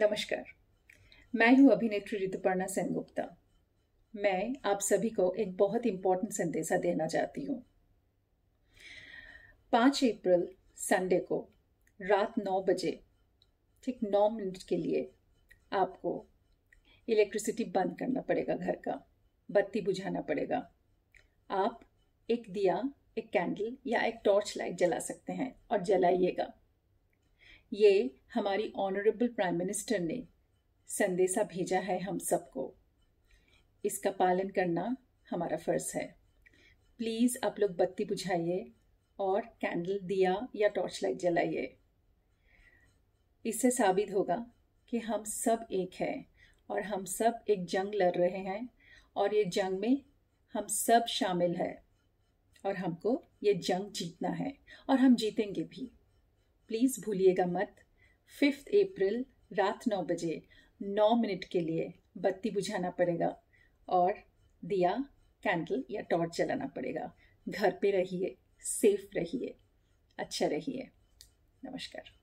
नमस्कार मैं हूं अभिनेत्री ऋतुपर्णा सेनगुप्ता मैं आप सभी को एक बहुत इंपॉर्टेंट संदेशा देना चाहती हूं पाँच अप्रैल संडे को रात नौ बजे ठीक नौ मिनट के लिए आपको इलेक्ट्रिसिटी बंद करना पड़ेगा घर का बत्ती बुझाना पड़ेगा आप एक दिया एक कैंडल या एक टॉर्च लाइट जला सकते हैं और जलाइएगा ये हमारी ऑनरेबल प्राइम मिनिस्टर ने संदेशा भेजा है हम सबको इसका पालन करना हमारा फ़र्ज़ है प्लीज़ आप लोग बत्ती बुझाइए और कैंडल दिया या टॉर्च लाइट जलाइए इससे साबित होगा कि हम सब एक हैं और हम सब एक जंग लड़ रहे हैं और ये जंग में हम सब शामिल है और हमको ये जंग जीतना है और हम जीतेंगे भी प्लीज़ भूलिएगा मत फिफ्थ अप्रैल रात नौ बजे नौ मिनट के लिए बत्ती बुझाना पड़ेगा और दिया कैंडल या टॉर्च जलाना पड़ेगा घर पे रहिए सेफ रहिए अच्छा रहिए नमस्कार